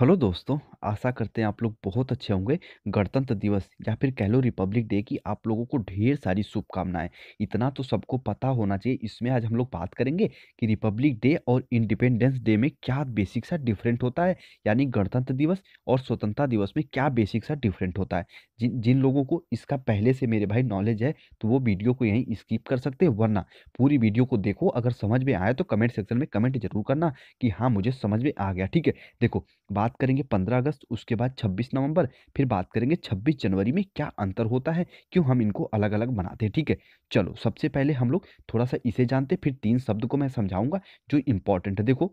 hello दोस्तों आशा करते हैं आप लोग बहुत अच्छे होंगे गणतंत्र दिवस या फिर कह लो रिपब्लिक डे की आप लोगों को ढेर सारी शुभकामनाएं इतना तो सबको पता होना चाहिए इसमें आज हम लोग बात करेंगे कि रिपब्लिक डे और इंडिपेंडेंस डे में क्या बेसिक सा डिफरेंट होता है यानी गणतंत्र दिवस और स्वतंत्रता दिवस में क्या बेसिक सा डिफरेंट होता है जिन जिन लोगों को इसका पहले से मेरे भाई नॉलेज है तो वो वीडियो को यहीं स्किप कर सकते हैं वरना पूरी वीडियो को देखो अगर समझ में आया तो कमेंट सेक्शन में कमेंट जरूर करना कि हाँ मुझे समझ में आ गया ठीक है देखो बात बात करेंगे पंद्रह अगस्त उसके बाद छब्बीस नवंबर फिर बात करेंगे छब्बीस जनवरी में क्या अंतर होता है क्यों हम इनको अलग अलग बनाते हैं ठीक है चलो सबसे पहले हम लोग थोड़ा सा इसे जानते फिर तीन शब्द को मैं समझाऊंगा जो इंपॉर्टेंट है देखो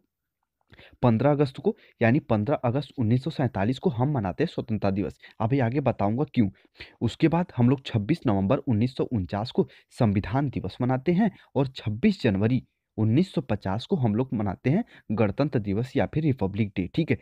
पंद्रह अगस्त को यानी पंद्रह अगस्त उन्नीस को हम मनाते हैं स्वतंत्रता दिवस अभी आगे बताऊंगा क्यों उसके बाद हम लोग छब्बीस नवम्बर उन्नीस को संविधान दिवस मनाते हैं और छब्बीस जनवरी 1950 को हम लोग मनाते हैं गणतंत्र दिवस या फिर रिपब्लिक डे ठीक है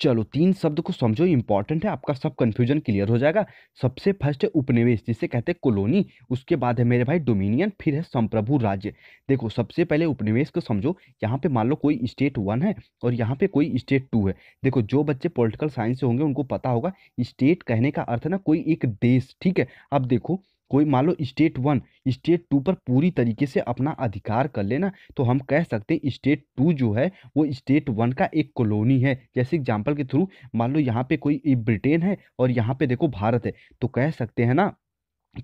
चलो तीन शब्द को समझो इंपॉर्टेंट है आपका सब कंफ्यूजन क्लियर हो जाएगा सबसे फर्स्ट है उपनिवेश जिसे कहते हैं कॉलोनी उसके बाद है मेरे भाई डोमिनियन फिर है संप्रभु राज्य देखो सबसे पहले उपनिवेश को समझो यहाँ पे मान लो कोई स्टेट वन है और यहाँ पे कोई स्टेट टू है देखो जो बच्चे पोलिटिकल साइंस से होंगे उनको पता होगा स्टेट कहने का अर्थ ना कोई एक देश ठीक है अब देखो कोई मान लो स्टेट वन स्टेट टू पर पूरी तरीके से अपना अधिकार कर लेना तो हम कह सकते हैं स्टेट टू जो है वो स्टेट वन का एक कॉलोनी है जैसे एग्जाम्पल के थ्रू मान लो यहाँ पे कोई ब्रिटेन है और यहाँ पे देखो भारत है तो कह सकते हैं ना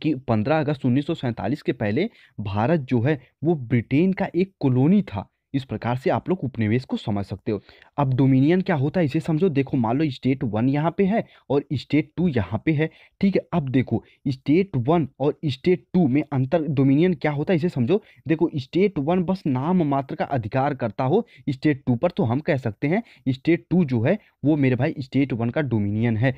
कि 15 अगस्त उन्नीस के पहले भारत जो है वो ब्रिटेन का एक कॉलोनी था इस प्रकार से आप लोग उपनिवेश को समझ सकते हो अब डोमिनियन क्या होता है इसे समझो देखो मान लो स्टेट वन यहाँ पे है और स्टेट टू यहाँ पे है ठीक है अब देखो स्टेट वन और स्टेट टू में अंतर डोमिनियन क्या होता है इसे समझो देखो स्टेट वन बस नाम मात्र का अधिकार करता हो स्टेट टू पर तो हम कह सकते हैं स्टेट टू जो है वो मेरे भाई स्टेट वन का डोमिनियन है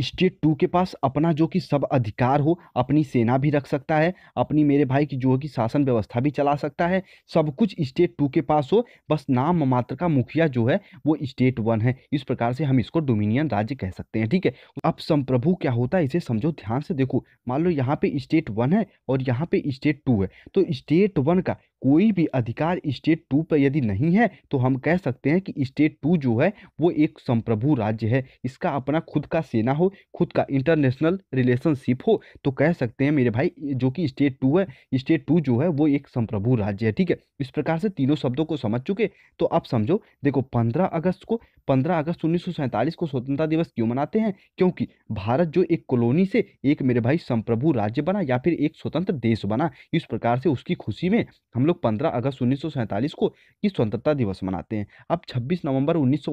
स्टेट टू के पास अपना जो कि सब अधिकार हो अपनी सेना भी रख सकता है अपनी मेरे भाई की जो कि शासन व्यवस्था भी चला सकता है सब कुछ स्टेट टू के पास हो बस नाम मात्र का मुखिया जो है वो स्टेट वन है इस प्रकार से हम इसको डोमिनियन राज्य कह सकते हैं ठीक है अब संप्रभु क्या होता है इसे समझो ध्यान से देखो मान लो यहाँ पे स्टेट वन है और यहाँ पे स्टेट टू है तो स्टेट वन का कोई भी अधिकार स्टेट टू पर यदि नहीं है तो हम कह सकते हैं कि स्टेट टू जो है वो एक संप्रभु राज्य है इसका अपना खुद का सेना हो हो खुद का इंटरनेशनल रिलेशनशिप हो तो कह सकते हैं मेरे भाई जो कि स्टेट टू है स्टेट टू जो है वो एक संप्रभु राज्य है ठीक है इस प्रकार से तीनों शब्दों को समझ चुके तो अब समझो देखो पंद्रह अगस्त को पंद्रह अगस्त उन्नीस को स्वतंत्रता दिवस क्यों मनाते हैं क्योंकि भारत जो एक कॉलोनी से एक मेरे भाई संप्रभु राज्य बना या फिर एक स्वतंत्र देश बना इस प्रकार से उसकी खुशी में हम लोग पंद्रह अगस्त उन्नीस को ये स्वतंत्रता दिवस मनाते हैं अब छब्बीस नवंबर उन्नीस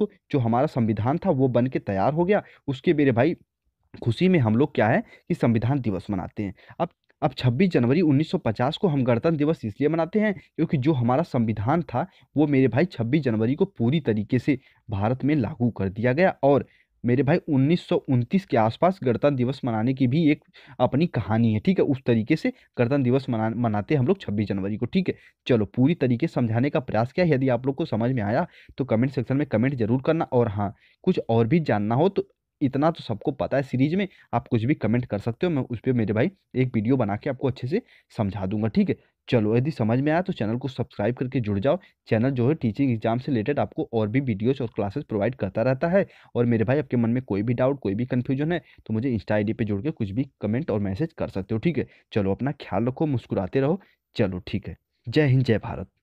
को जो हमारा संविधान था वो बन के तैयार हो गया उसके देखिए मेरे भाई खुशी में हम लोग क्या है कि संविधान दिवस मनाते हैं अब अब 26 जनवरी 1950 को हम गणतंत्र दिवस इसलिए मनाते हैं क्योंकि जो हमारा संविधान था वो मेरे भाई 26 जनवरी को पूरी तरीके से भारत में लागू कर दिया गया और मेरे भाई उन्नीस के आसपास गणतंत्र दिवस मनाने की भी एक अपनी कहानी है ठीक है उस तरीके से गणतंत्र दिवस मना मनाते हैं हम लोग 26 जनवरी को ठीक है चलो पूरी तरीके समझाने का प्रयास किया यदि आप लोग को समझ में आया तो कमेंट सेक्शन में कमेंट जरूर करना और हाँ कुछ और भी जानना हो तो इतना तो सबको पता है सीरीज में आप कुछ भी कमेंट कर सकते हो मैं उस पर मेरे भाई एक वीडियो बना के आपको अच्छे से समझा दूंगा ठीक है चलो यदि समझ में आया तो चैनल को सब्सक्राइब करके जुड़ जाओ चैनल जो है टीचिंग एग्जाम से रिलेटेड आपको और भी वीडियोस और क्लासेस प्रोवाइड करता रहता है और मेरे भाई आपके मन में कोई भी डाउट कोई भी कन्फ्यूजन है तो मुझे इंस्टा आई पे जुड़ के कुछ भी कमेंट और मैसेज कर सकते हो ठीक है चलो अपना ख्याल रखो मुस्कुराते रहो चलो ठीक है जय हिंद जय भारत